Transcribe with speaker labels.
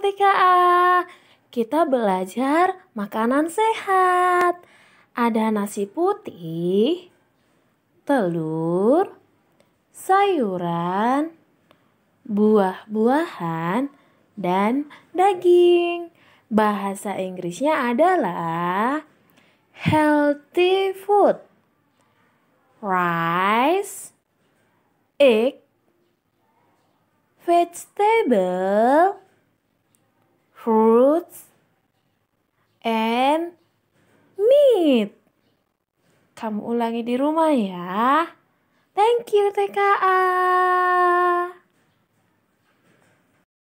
Speaker 1: TKA, kita belajar makanan sehat. Ada nasi putih, telur, sayuran, buah-buahan, dan daging. Bahasa Inggrisnya adalah healthy food. Rice,
Speaker 2: egg, vegetable,
Speaker 1: fruits, and meat. Kamu ulangi di rumah ya. Thank you TKA.